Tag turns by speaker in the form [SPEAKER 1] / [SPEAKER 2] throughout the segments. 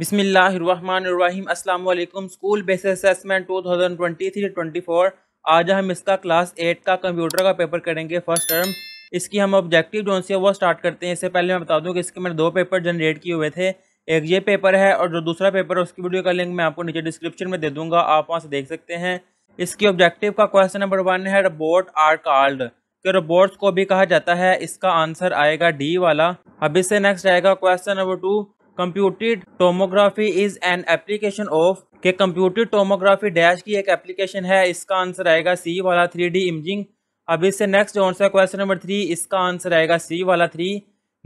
[SPEAKER 1] बिसमीम वालेकुम school base assessment twenty four आज हम इसका क्लास एट का कंप्यूटर का पेपर करेंगे फर्स्ट टर्म इसकी हम ऑब्जेक्टिव जो है वो स्टार्ट करते हैं इससे पहले मैं बता दूं कि इसके मैंने दो पेपर जनरेट किए हुए थे एक ये पेपर है और जो दूसरा पेपर है उसकी वीडियो का लिंक मैं आपको नीचे डिस्क्रिप्शन में दे दूंगा आप वहाँ से देख सकते हैं इसकी ऑब्जेक्टिव का क्वेश्चन नंबर वन है रोबोट आर कार्ड के रोबोट्स को भी कहा जाता है इसका आंसर आएगा डी वाला अब इससे नेक्स्ट आएगा question number two computed tomography is an application of के कंप्यूटेड टोमोग्राफी डैश की एक एप्लीकेशन है इसका आंसर आएगा सी वाला थ्री डी इमजिंग अब इससे नेक्स्ट कौन सा क्वेश्चन नंबर थ्री इसका आंसर आएगा सी वाला थ्री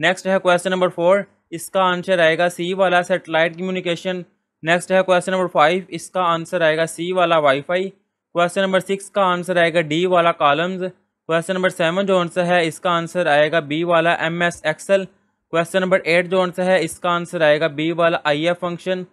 [SPEAKER 1] नेक्स्ट है क्वेश्चन नंबर फोर इसका आंसर आएगा सी वाला सेटेलाइट कम्युनिकेशन नेक्स्ट है क्वेश्चन नंबर फाइव इसका आंसर आएगा सी वाला वाईफाई क्वेश्चन नंबर सिक्स का आंसर आएगा डी वाला कॉलम्स क्वेश्चन नंबर सेवन जो आंसर है इसका आंसर आएगा बी वाला M S excel question number eight जो आंसर है इसका आंसर आएगा बी वाला आई एफ फंक्शन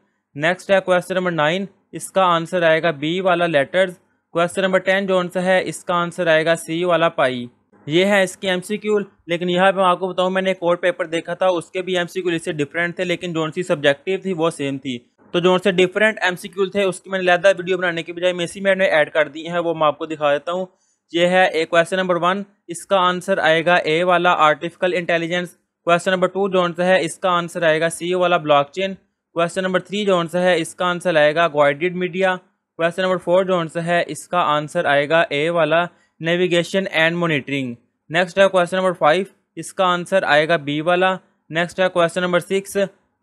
[SPEAKER 1] नेक्स्ट है क्वेश्चन नंबर नाइन इसका आंसर आएगा बी वाला लेटर्स क्वेश्चन नंबर टेन जो आंसर है इसका आंसर आएगा सी वाला पाई ये है इसकी एम सी क्यू लेकिन यहाँ पे मैं आपको बताऊँ मैंने एक और पेपर देखा था उसके भी एम सी क्यूल इससे डिफरेंट थे लेकिन जो सी सब्जेक्टिव थी वो सेम थी तो जो से डिफरेंट एम सी क्यूल थे उसकी मैंने लहदा वीडियो बनाने के बजाय मेसी मैंने ऐड कर दी है वो मैं आपको दिखा देता हूँ ये है क्वेश्चन नंबर वन इसका आंसर आएगा ए वाला artificial intelligence question number two जो आंसर है इसका आंसर आएगा सी वाला ब्लॉकचेन क्वेश्चन नंबर थ्री जो सा है इसका आंसर आएगा guided media question number four जो सा है इसका आंसर आएगा ए वाला नेविगेशन एंड मोनिटरिंग नेक्स्ट है क्वेश्चन नंबर फाइव इसका आंसर आएगा बी वाला नेक्स्ट है क्वेश्चन नंबर सिक्स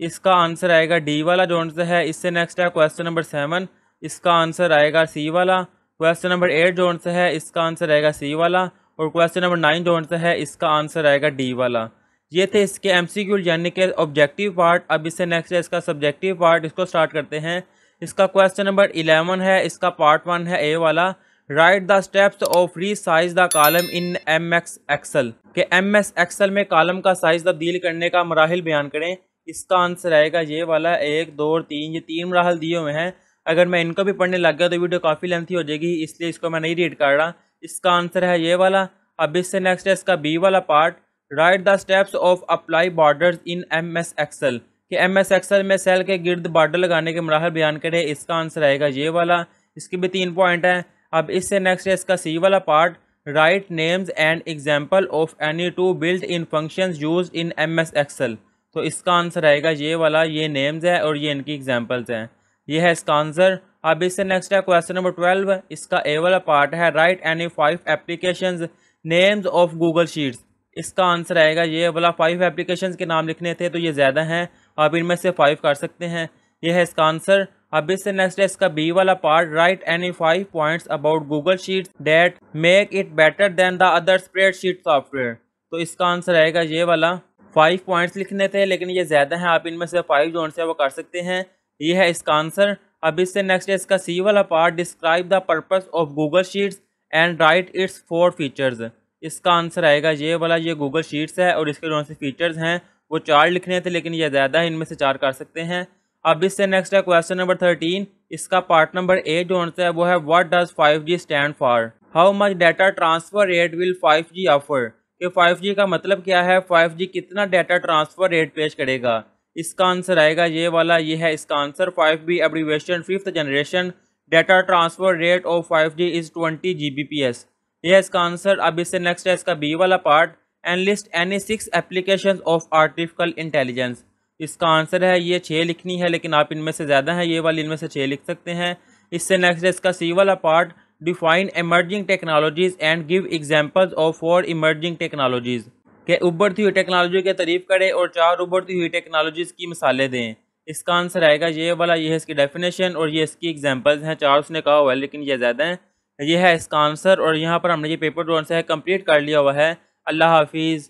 [SPEAKER 1] इसका आंसर आएगा डी वाला जो सा है इससे नेक्स्ट है क्वेश्चन नंबर सेवन इसका आंसर आएगा सी वाला क्वेश्चन नंबर एट जो आंसर है इसका आंसर आएगा सी वाला और क्वेश्चन नंबर नाइन जो सा है इसका आंसर आएगा डी वाला ये थे इसके एम सी क्यूल यानी के ऑब्जेक्टिव पार्ट अब इससे नेक्स्ट है इसका सब्जेक्टिव पार्ट इसको स्टार्ट करते हैं इसका क्वेश्चन नंबर इलेवन है इसका पार्ट वन है ए वाला write the steps of resize the column in M X excel के एम एस एक्सल में कॉलम का साइज तब्दील करने का मराहल बयान करें इसका आंसर आएगा ये वाला एक दो और तीन ये तीन मराहल दिए हुए हैं अगर मैं इनको भी पढ़ने लग गया तो वीडियो काफ़ी लेंथी हो जाएगी इसलिए इसको मैं नहीं रीड कर रहा इसका आंसर है ये वाला अब इससे नेक्स्ट है इसका बी वाला part write the steps of apply border in M S excel कि एम एस एक्सल में सेल के गिर्द बॉर्डर लगाने के मराहल बयान करें इसका आंसर आएगा ये वाला इसके भी तीन पॉइंट हैं अब इससे नेक्स्ट है इसका सी वाला part write names and example of any two built in function use in M S excel तो इसका आंसर आएगा ये वाला ये नेम्स है और ये इनकी एग्जाम्पल्स हैं ये है इसका आंसर अब इससे नेक्स्ट है क्वेश्चन नंबर ट्वेल्व इसका ए वाला पार्ट है write any five application names of Google sheets इसका आंसर आएगा ये वाला फाइव एप्लीकेशन के नाम लिखने थे तो ये ज़्यादा हैं आप इनमें से फाइव कर सकते हैं यह है इसका आंसर अब इससे नेक्स्ट है इसका बी वाला part write any five points about Google sheets that make it better than the other spreadsheet software तो इसका आंसर आएगा ये वाला फाइव पॉइंट्स लिखने थे लेकिन ये ज़्यादा हैं आप इनमें से फाइव जो से वो कर सकते हैं ये है इसका आंसर अब इससे नेक्स्ट है इसका सी वाला part describe the purpose of Google sheets and write its four features इसका आंसर आएगा ये वाला ये गूगल शीट्स है और इसके जो से फीचर्स हैं वो चार लिखने थे लेकिन ये ज़्यादा है इनमें से चार कर सकते हैं अब इससे नेक्स्ट है क्वेश्चन नंबर थर्टीन इसका पार्ट नंबर एट जो है वो है what does five G stand for how much data transfer rate will five G offer कि फाइव जी का मतलब क्या है फाइव जी कितना डाटा ट्रांसफर रेट पेश करेगा इसका आंसर आएगा ये वाला ये है इसका answer five B abbreviation fifth generation data transfer rate of five G is twenty G B P S यह इसका आंसर अब इससे नेक्स्ट है इसका बी वाला part and list any six application of artificial intelligence इसका आंसर है ये छः लिखनी है लेकिन आप इनमें से ज़्यादा हैं ये वाली इनमें से छः लिख सकते हैं इससे नेक्स्ट है इसका सी वाला part define emerging technologies and give examples of four emerging technologies के उभरती हुई टेक्नोलॉजी की तारीफ करें और चार उभरती हुई टेक्नोलॉजीज़ की मिसालें दें इसका आंसर आएगा ये वाला ये इसकी डेफिनेशन और ये इसकी एग्जाम्पल्स हैं चार उसने कहा हुआ है लेकिन ये ज़्यादा हैं ये है इसका आंसर और यहाँ पर हमने ये पेपर जो आंसर है कंप्लीट कर लिया हुआ है अल्लाह हाफिज़